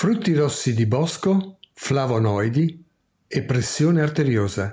frutti rossi di bosco, flavonoidi e pressione arteriosa.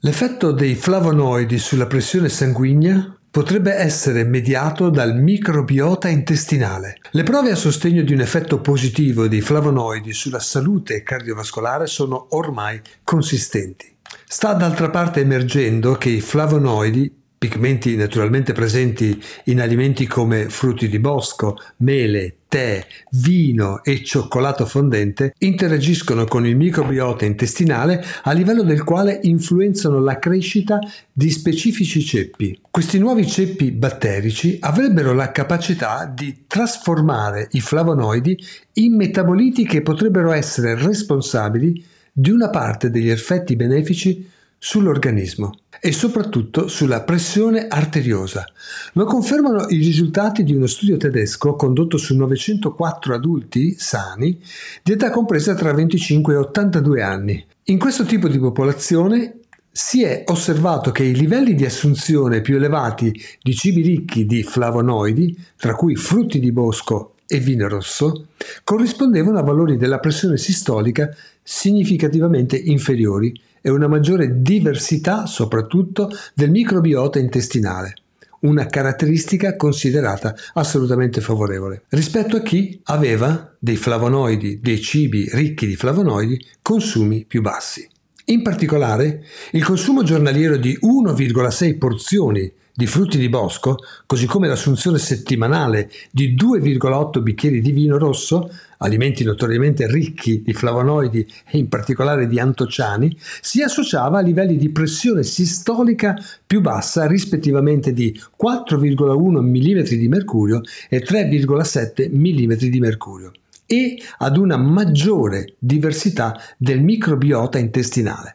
L'effetto dei flavonoidi sulla pressione sanguigna potrebbe essere mediato dal microbiota intestinale. Le prove a sostegno di un effetto positivo dei flavonoidi sulla salute cardiovascolare sono ormai consistenti. Sta d'altra parte emergendo che i flavonoidi, pigmenti naturalmente presenti in alimenti come frutti di bosco, mele, tè, vino e cioccolato fondente, interagiscono con il microbiota intestinale a livello del quale influenzano la crescita di specifici ceppi. Questi nuovi ceppi batterici avrebbero la capacità di trasformare i flavonoidi in metaboliti che potrebbero essere responsabili di una parte degli effetti benefici sull'organismo e soprattutto sulla pressione arteriosa. Lo confermano i risultati di uno studio tedesco condotto su 904 adulti sani di età compresa tra 25 e 82 anni. In questo tipo di popolazione si è osservato che i livelli di assunzione più elevati di cibi ricchi di flavonoidi, tra cui frutti di bosco e vino rosso corrispondevano a valori della pressione sistolica significativamente inferiori e una maggiore diversità soprattutto del microbiota intestinale, una caratteristica considerata assolutamente favorevole rispetto a chi aveva dei flavonoidi, dei cibi ricchi di flavonoidi, consumi più bassi. In particolare, il consumo giornaliero di 1,6 porzioni di frutti di bosco, così come l'assunzione settimanale di 2,8 bicchieri di vino rosso, alimenti notoriamente ricchi di flavonoidi e in particolare di antociani, si associava a livelli di pressione sistolica più bassa rispettivamente di 4,1 mm di mercurio e 3,7 mm di mercurio e ad una maggiore diversità del microbiota intestinale.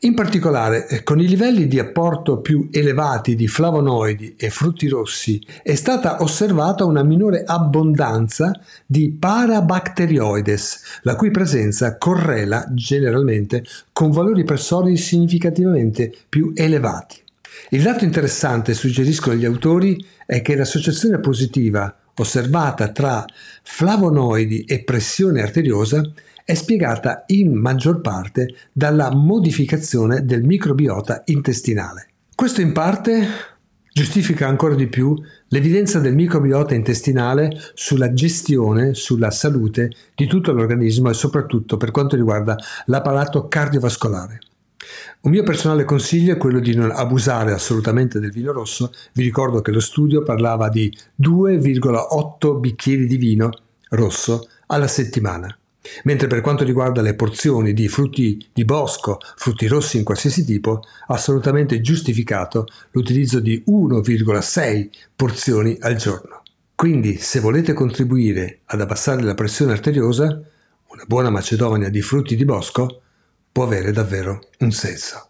In particolare, eh, con i livelli di apporto più elevati di flavonoidi e frutti rossi è stata osservata una minore abbondanza di parabacterioides, la cui presenza correla generalmente con valori pressori significativamente più elevati. Il dato interessante, suggeriscono gli autori, è che l'associazione positiva osservata tra flavonoidi e pressione arteriosa è spiegata in maggior parte dalla modificazione del microbiota intestinale. Questo in parte giustifica ancora di più l'evidenza del microbiota intestinale sulla gestione, sulla salute di tutto l'organismo e soprattutto per quanto riguarda l'apparato cardiovascolare. Un mio personale consiglio è quello di non abusare assolutamente del vino rosso, vi ricordo che lo studio parlava di 2,8 bicchieri di vino rosso alla settimana. Mentre per quanto riguarda le porzioni di frutti di bosco, frutti rossi in qualsiasi tipo, assolutamente giustificato l'utilizzo di 1,6 porzioni al giorno. Quindi, se volete contribuire ad abbassare la pressione arteriosa, una buona macedonia di frutti di bosco può avere davvero un senso.